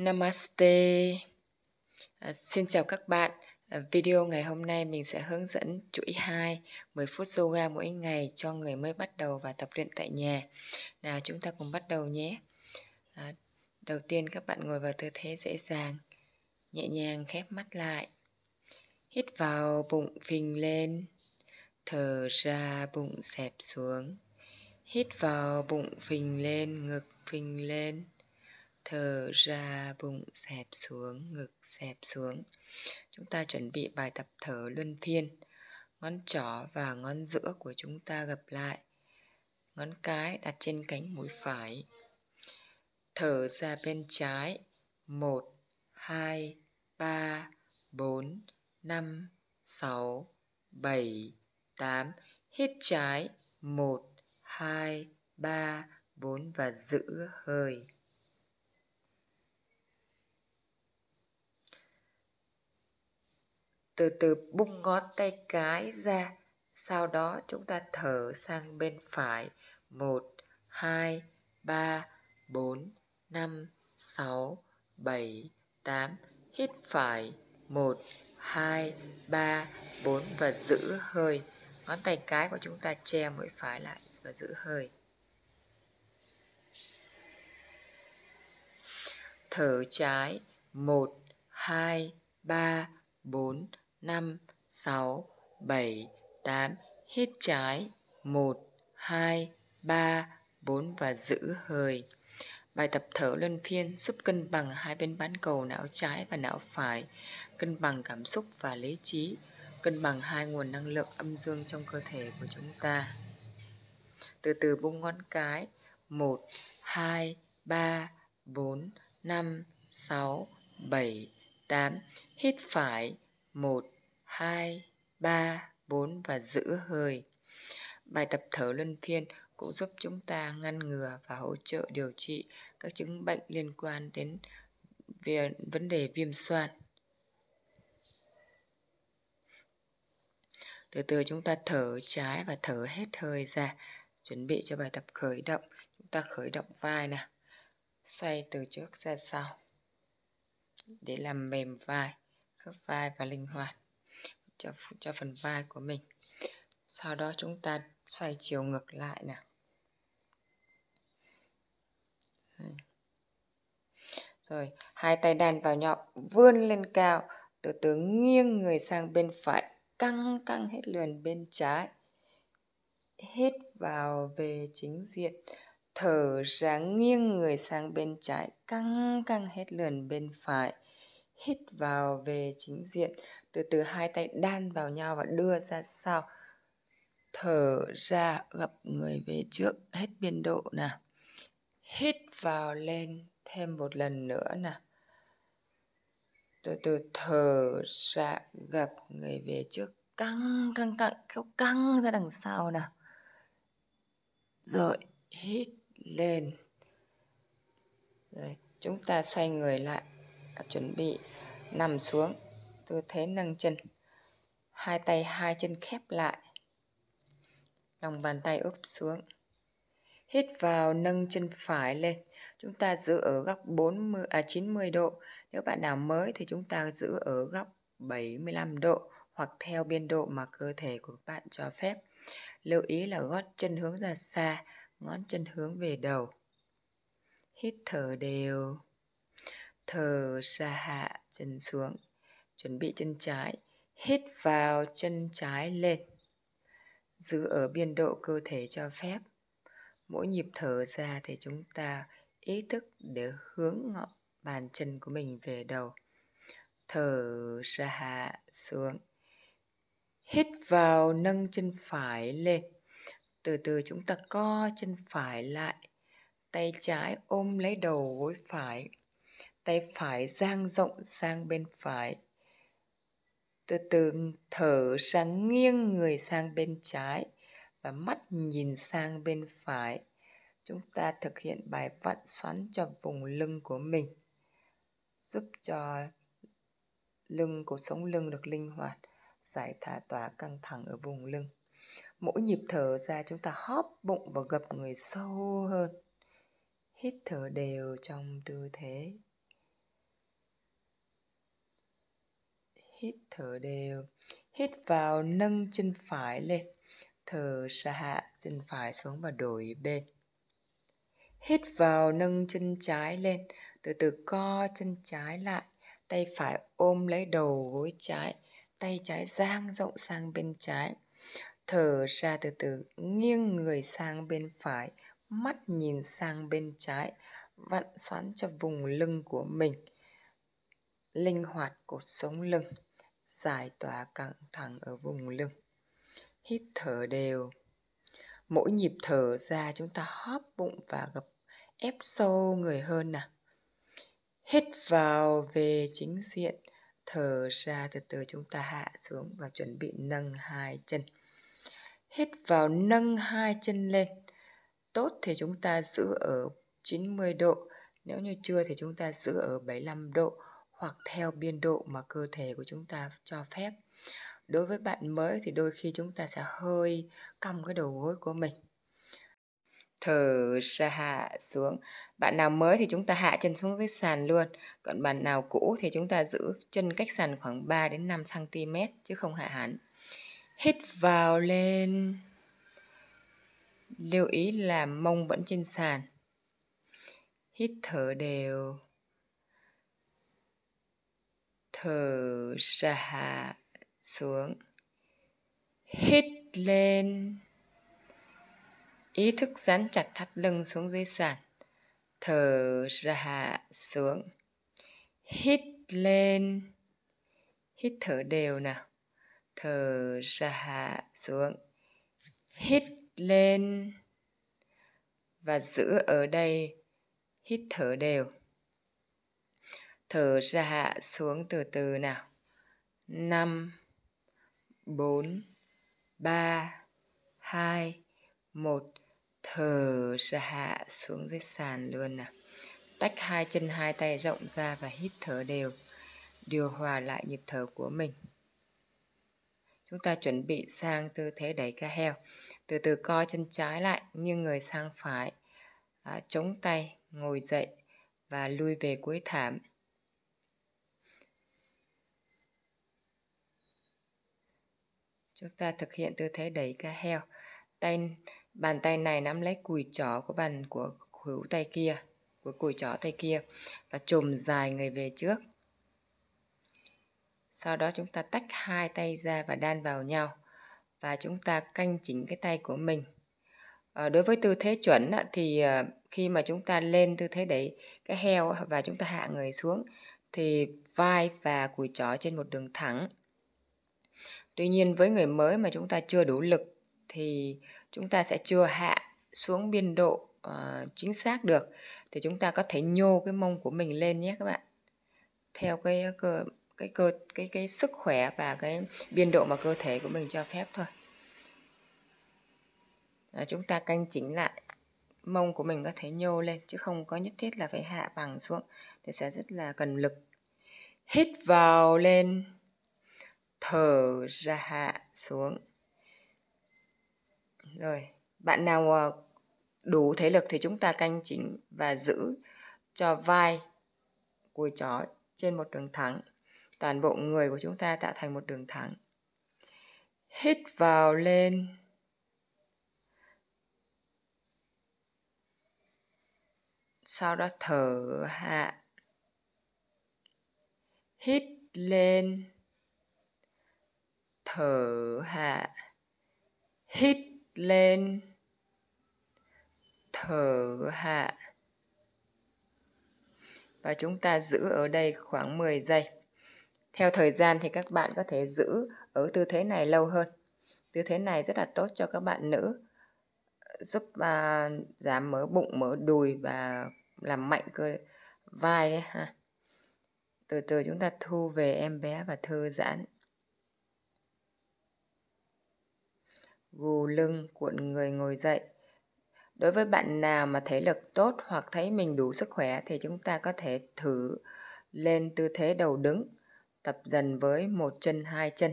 Namaste. À, xin chào các bạn. À, video ngày hôm nay mình sẽ hướng dẫn chuỗi 2 10 phút yoga mỗi ngày cho người mới bắt đầu và tập luyện tại nhà. Nào chúng ta cùng bắt đầu nhé. À, đầu tiên các bạn ngồi vào tư thế dễ dàng, nhẹ nhàng khép mắt lại. Hít vào bụng phình lên, thở ra bụng xẹp xuống. Hít vào bụng phình lên, ngực phình lên thở ra bụng xẹp xuống ngực xẹp xuống chúng ta chuẩn bị bài tập thở luân phiên ngón trỏ và ngón giữa của chúng ta gặp lại ngón cái đặt trên cánh mũi phải thở ra bên trái một hai ba bốn năm sáu bảy tám hít trái một hai ba bốn và giữ hơi từ từ bung ngón tay cái ra sau đó chúng ta thở sang bên phải 1 2 3 4 5 6 7 8 hít phải 1 2 3 4 và giữ hơi ngón tay cái của chúng ta che mũi phải lại và giữ hơi thở trái 1 2 3 4 5, 6, 7, 8, hít trái, 1, 2, 3, 4 và giữ hơi. Bài tập thở luân phiên giúp cân bằng hai bên bán cầu não trái và não phải, cân bằng cảm xúc và lý trí, cân bằng hai nguồn năng lượng âm dương trong cơ thể của chúng ta. Từ từ bung ngón cái, 1, 2, 3, 4, 5, 6, 7, 8, hít phải, 1, 2, 3, 4 và giữ hơi. Bài tập thở luân phiên cũng giúp chúng ta ngăn ngừa và hỗ trợ điều trị các chứng bệnh liên quan đến vấn đề viêm xoan. Từ từ chúng ta thở trái và thở hết hơi ra. Chuẩn bị cho bài tập khởi động. Chúng ta khởi động vai nè. Xoay từ trước ra sau để làm mềm vai khớp vai và linh hoạt cho, cho phần vai của mình sau đó chúng ta xoay chiều ngược lại nè rồi hai tay đan vào nhau vươn lên cao từ từ nghiêng người sang bên phải căng căng hết lườn bên trái hít vào về chính diện thở ra nghiêng người sang bên trái căng căng hết lườn bên phải hít vào về chính diện từ từ hai tay đan vào nhau và đưa ra sau thở ra gập người về trước hết biên độ nè hít vào lên thêm một lần nữa nè từ từ thở ra gập người về trước căng căng căng kéo căng ra đằng sau nè rồi hít lên rồi chúng ta xoay người lại chuẩn bị nằm xuống tư thế nâng chân hai tay hai chân khép lại lòng bàn tay úp xuống hít vào nâng chân phải lên chúng ta giữ ở góc 40 à 90 độ nếu bạn nào mới thì chúng ta giữ ở góc 75 độ hoặc theo biên độ mà cơ thể của các bạn cho phép lưu ý là gót chân hướng ra xa ngón chân hướng về đầu hít thở đều thở ra hạ chân xuống chuẩn bị chân trái hít vào chân trái lên giữ ở biên độ cơ thể cho phép mỗi nhịp thở ra thì chúng ta ý thức để hướng ngọn bàn chân của mình về đầu thở ra hạ xuống hít vào nâng chân phải lên từ từ chúng ta co chân phải lại tay trái ôm lấy đầu gối phải tay phải dang rộng sang bên phải. Từ từ thở ra nghiêng người sang bên trái và mắt nhìn sang bên phải. Chúng ta thực hiện bài vặn xoắn cho vùng lưng của mình, giúp cho lưng của sống lưng được linh hoạt, giải thả tỏa căng thẳng ở vùng lưng. Mỗi nhịp thở ra chúng ta hóp bụng và gập người sâu hơn. Hít thở đều trong tư thế hít thở đều hít vào nâng chân phải lên thở ra hạ chân phải xuống và đổi bên hít vào nâng chân trái lên từ từ co chân trái lại tay phải ôm lấy đầu gối trái tay trái dang rộng sang bên trái thở ra từ từ nghiêng người sang bên phải mắt nhìn sang bên trái vặn xoắn cho vùng lưng của mình linh hoạt cột sống lưng giải tỏa căng thẳng ở vùng lưng. Hít thở đều. Mỗi nhịp thở ra chúng ta hóp bụng và gập ép sâu người hơn nè. Hít vào về chính diện, thở ra từ từ chúng ta hạ xuống và chuẩn bị nâng hai chân. Hít vào nâng hai chân lên. Tốt thì chúng ta giữ ở 90 độ, nếu như chưa thì chúng ta giữ ở 75 độ hoặc theo biên độ mà cơ thể của chúng ta cho phép đối với bạn mới thì đôi khi chúng ta sẽ hơi cong cái đầu gối của mình thở ra hạ xuống bạn nào mới thì chúng ta hạ chân xuống dưới sàn luôn còn bạn nào cũ thì chúng ta giữ chân cách sàn khoảng 3 đến 5 cm chứ không hạ hẳn hít vào lên lưu ý là mông vẫn trên sàn hít thở đều thở ra xuống hít lên ý thức dán chặt thắt lưng xuống dưới sàn thở ra xuống hít lên hít thở đều nào thở ra xuống hít lên và giữ ở đây hít thở đều thở ra hạ xuống từ từ nào. năm bốn ba hai một thở ra hạ xuống dưới sàn luôn nào. Tách hai chân hai tay rộng ra và hít thở đều, điều hòa lại nhịp thở của mình. Chúng ta chuẩn bị sang tư thế đẩy ca heo. Từ từ co chân trái lại, như người sang phải, à, chống tay, ngồi dậy và lui về cuối thảm Chúng ta thực hiện tư thế đẩy ca heo. Tay bàn tay này nắm lấy cùi chỏ của bàn của khuỷu tay kia, của cùi chỏ tay kia và chùm dài người về trước. Sau đó chúng ta tách hai tay ra và đan vào nhau và chúng ta canh chỉnh cái tay của mình. À, đối với tư thế chuẩn thì ờ, khi mà chúng ta lên tư thế đẩy cái heo và chúng ta hạ người xuống thì vai và cùi chỏ trên một đường thẳng Tuy nhiên với người mới mà chúng ta chưa đủ lực thì chúng ta sẽ chưa hạ xuống biên độ uh, chính xác được thì chúng ta có thể nhô cái mông của mình lên nhé các bạn theo cái ờ, cơ cái cơ cái cái sức khỏe và cái biên độ mà cơ thể của mình cho phép thôi à, chúng ta canh chỉnh lại mông của mình có thể nhô lên chứ không có nhất thiết là phải hạ bằng xuống thì sẽ rất là cần lực hít vào lên thở ra hạ xuống rồi bạn nào ờ, đủ thể lực thì chúng ta canh chỉnh và giữ cho vai cùi chó trên một đường thẳng toàn bộ người của chúng ta tạo thành một đường thẳng hít vào lên sau đó thở hạ hít lên thở hạ hít lên thở hạ và chúng ta giữ ở đây khoảng 10 giây theo thời gian thì các bạn có thể giữ ở tư thế này lâu hơn tư thế này rất là tốt cho các bạn nữ giúp à, giảm mỡ bụng mỡ đùi và làm mạnh cơ vai đấy ha từ từ chúng ta thu về em bé và thư giãn gù lưng cuộn người ngồi dậy đối với bạn nào mà thể lực tốt hoặc thấy mình đủ sức khỏe thì chúng ta có thể thử lên tư thế đầu đứng tập dần với một chân hai chân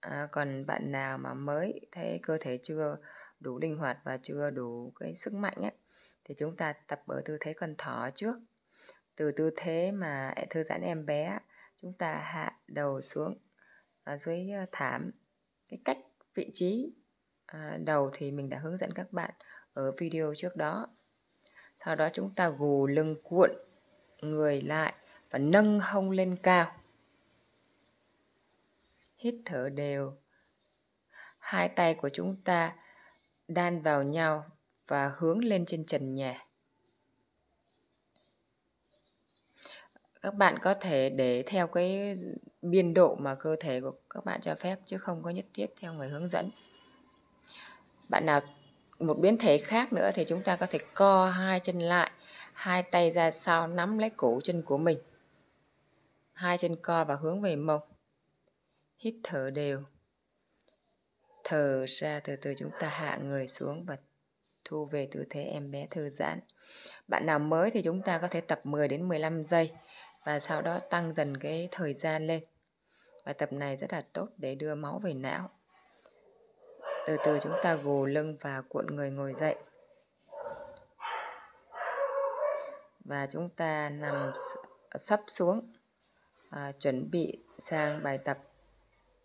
à, còn bạn nào mà mới thấy cơ thể chưa đủ linh hoạt và chưa đủ cái sức mạnh ấy, thì chúng ta tập ở tư thế con thỏ trước từ tư thế mà thư giãn em bé chúng ta hạ đầu xuống ở à, dưới à, thảm cái cách vị trí à, đầu thì mình đã hướng dẫn các bạn ở video trước đó sau đó chúng ta gù lưng cuộn người lại và nâng hông lên cao hít thở đều hai tay của chúng ta đan vào nhau và hướng lên trên trần nhà các bạn có thể để theo cái biên độ mà cơ thể của các bạn cho phép chứ không có nhất thiết theo người hướng dẫn bạn nào một biến thể khác nữa thì chúng ta có thể co hai chân lại hai tay ra sau nắm lấy cổ chân của mình hai chân co và hướng về mông hít thở đều thở ra từ từ chúng ta hạ người xuống và thu về tư thế em bé thư giãn bạn nào mới thì chúng ta có thể tập 10 đến 15 giây và sau đó tăng dần cái thời gian lên Bài tập này rất là tốt để đưa máu về não. Từ từ chúng ta gù lưng và cuộn người ngồi dậy. Và chúng ta nằm sắp xuống, à, chuẩn bị sang bài tập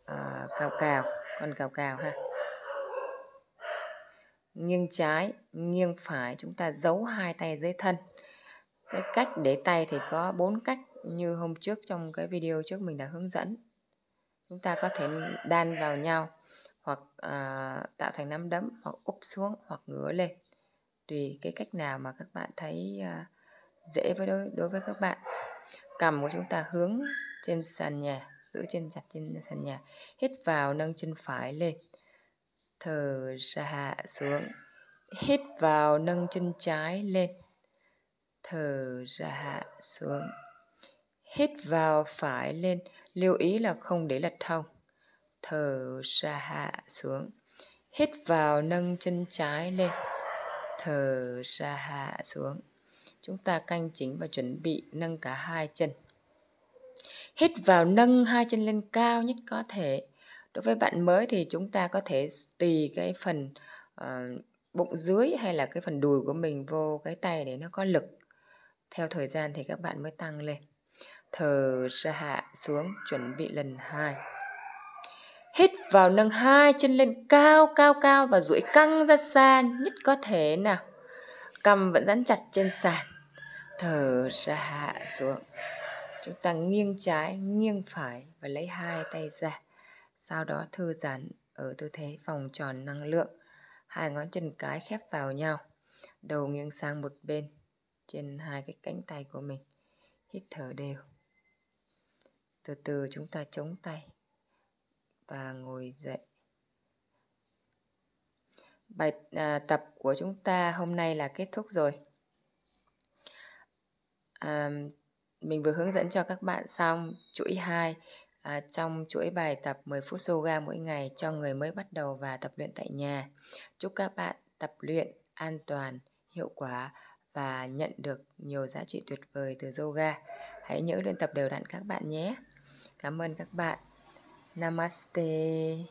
à, cào cào, còn cào cào ha. Nghiêng trái, nghiêng phải chúng ta giấu hai tay dưới thân. Cái cách để tay thì có bốn cách như hôm trước trong cái video trước mình đã hướng dẫn chúng ta có thể đan vào nhau hoặc à, tạo thành nắm đấm hoặc úp xuống hoặc ngửa lên tùy cái cách nào mà các bạn thấy à, dễ với đối đối với các bạn cầm của chúng ta hướng trên sàn nhà giữ chân chặt trên sàn nhà hít vào nâng chân phải lên thở ra hạ xuống hít vào nâng chân trái lên thở ra hạ xuống Hít vào phải lên, lưu ý là không để lật thông Thở ra hạ xuống. Hít vào nâng chân trái lên. Thở ra hạ xuống. Chúng ta canh chính và chuẩn bị nâng cả hai chân. Hít vào nâng hai chân lên cao nhất có thể. Đối với bạn mới thì chúng ta có thể tùy cái phần uh, bụng dưới hay là cái phần đùi của mình vô cái tay để nó có lực. Theo thời gian thì các bạn mới tăng lên thở ra hạ xuống chuẩn bị lần hai hít vào nâng hai chân lên cao cao cao và duỗi căng ra xa nhất có thể nào cầm vẫn dán chặt trên sàn thở ra hạ xuống chúng ta nghiêng trái nghiêng phải và lấy hai tay ra sau đó thư giãn ở tư thế vòng tròn năng lượng hai ngón chân cái khép vào nhau đầu nghiêng sang một bên trên hai cái cánh tay của mình hít thở đều từ từ chúng ta chống tay và ngồi dậy. Bài à, tập của chúng ta hôm nay là kết thúc rồi. À, mình vừa hướng dẫn cho các bạn xong chuỗi 2 à, trong chuỗi bài tập 10 phút yoga mỗi ngày cho người mới bắt đầu và tập luyện tại nhà. Chúc các bạn tập luyện an toàn, hiệu quả và nhận được nhiều giá trị tuyệt vời từ yoga. Hãy nhớ luyện tập đều đặn các bạn nhé. Cảm ơn các bạn. Namaste.